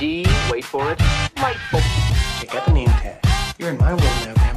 D, wait for it, delightful. Check out the name tag. You're in my world now,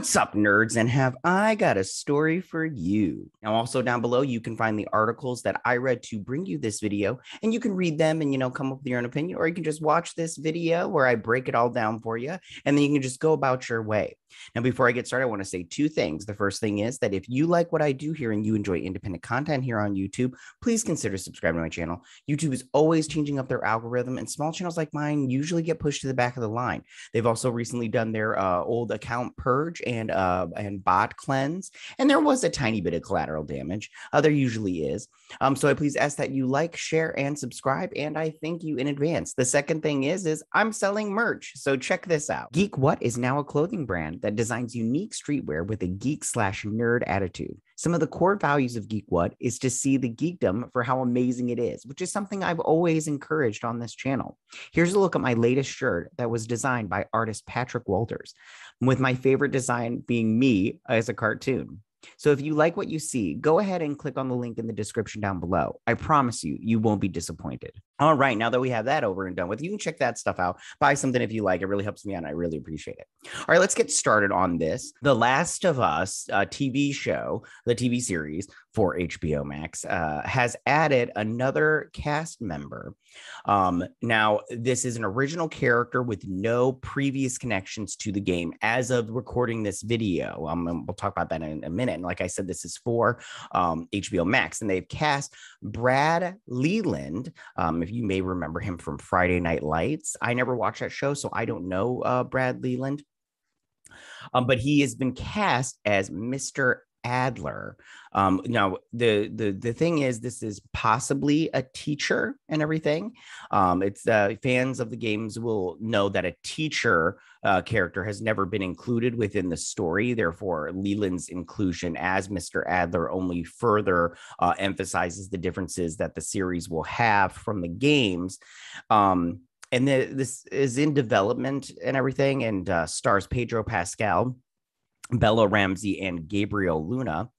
What's up, nerds? And have I got a story for you? Now, also down below, you can find the articles that I read to bring you this video, and you can read them and, you know, come up with your own opinion, or you can just watch this video where I break it all down for you, and then you can just go about your way. Now, before I get started, I want to say two things. The first thing is that if you like what I do here and you enjoy independent content here on YouTube, please consider subscribing to my channel. YouTube is always changing up their algorithm, and small channels like mine usually get pushed to the back of the line. They've also recently done their uh, old account purge and uh, and bot cleanse, and there was a tiny bit of collateral damage. Uh, there usually is. Um, so I please ask that you like, share, and subscribe, and I thank you in advance. The second thing is, is I'm selling merch, so check this out. Geek What is now a clothing brand that designs unique streetwear with a geek slash nerd attitude. Some of the core values of Geek What is to see the geekdom for how amazing it is, which is something I've always encouraged on this channel. Here's a look at my latest shirt that was designed by artist Patrick Walters, with my favorite design being me as a cartoon. So if you like what you see, go ahead and click on the link in the description down below. I promise you, you won't be disappointed. All right, now that we have that over and done with, you can check that stuff out. Buy something if you like. It really helps me out, and I really appreciate it. All right, let's get started on this. The Last of Us uh, TV show, the TV series for HBO Max, uh, has added another cast member. Um, now, this is an original character with no previous connections to the game as of recording this video. Um, we'll talk about that in a minute. And like I said, this is for um, HBO Max, and they've cast Brad Leland. Um, you may remember him from Friday Night Lights. I never watched that show, so I don't know uh, Brad Leland. Um, but he has been cast as Mr. Adler. Um, now, the, the the thing is, this is possibly a teacher and everything. Um, it's uh, fans of the games will know that a teacher uh, character has never been included within the story. Therefore, Leland's inclusion as Mr. Adler only further uh, emphasizes the differences that the series will have from the games. Um, and the, this is in development and everything, and uh, stars Pedro Pascal Bella Ramsey and Gabriel Luna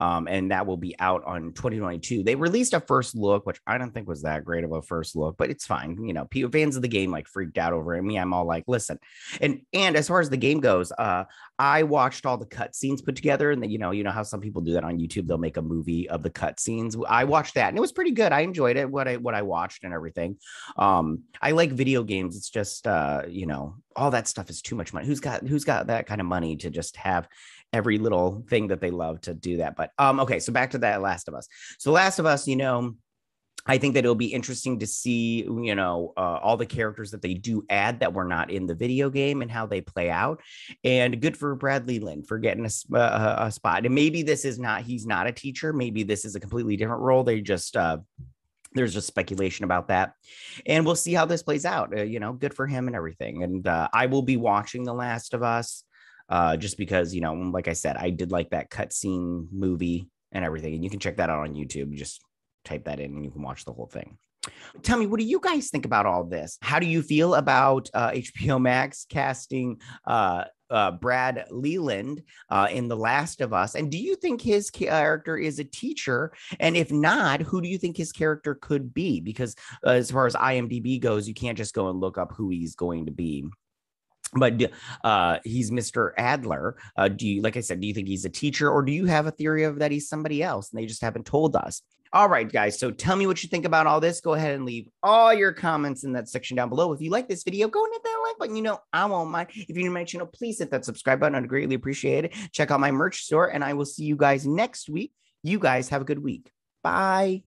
um, and that will be out on 2022. They released a first look, which I don't think was that great of a first look, but it's fine. You know, fans of the game like freaked out over it. Me, I'm all like, listen, and and as far as the game goes, uh, I watched all the cutscenes put together, and the, you know, you know how some people do that on YouTube. They'll make a movie of the cutscenes. I watched that, and it was pretty good. I enjoyed it. What I what I watched and everything. Um, I like video games. It's just uh, you know, all that stuff is too much money. Who's got who's got that kind of money to just have every little thing that they love to do that. But um, okay, so back to that Last of Us. So Last of Us, you know, I think that it'll be interesting to see, you know, uh, all the characters that they do add that were not in the video game and how they play out. And good for Bradley Lynn for getting a, uh, a spot. And maybe this is not, he's not a teacher. Maybe this is a completely different role. They just, uh, there's just speculation about that and we'll see how this plays out uh, you know good for him and everything and uh, i will be watching the last of us uh, just because you know, like I said, I did like that cutscene movie and everything, and you can check that out on YouTube. just type that in, and you can watch the whole thing. Tell me, what do you guys think about all this? How do you feel about uh, HBO Max casting uh, uh, Brad Leland uh, in The Last of Us? And do you think his character is a teacher? And if not, who do you think his character could be? Because uh, as far as IMDb goes, you can't just go and look up who he's going to be but uh, he's Mr. Adler. Uh, do you, like I said, do you think he's a teacher or do you have a theory of that he's somebody else and they just haven't told us? All right, guys. So tell me what you think about all this. Go ahead and leave all your comments in that section down below. If you like this video, go and hit that like button. You know, I won't mind. If you're new to my channel, please hit that subscribe button. I'd greatly appreciate it. Check out my merch store and I will see you guys next week. You guys have a good week. Bye.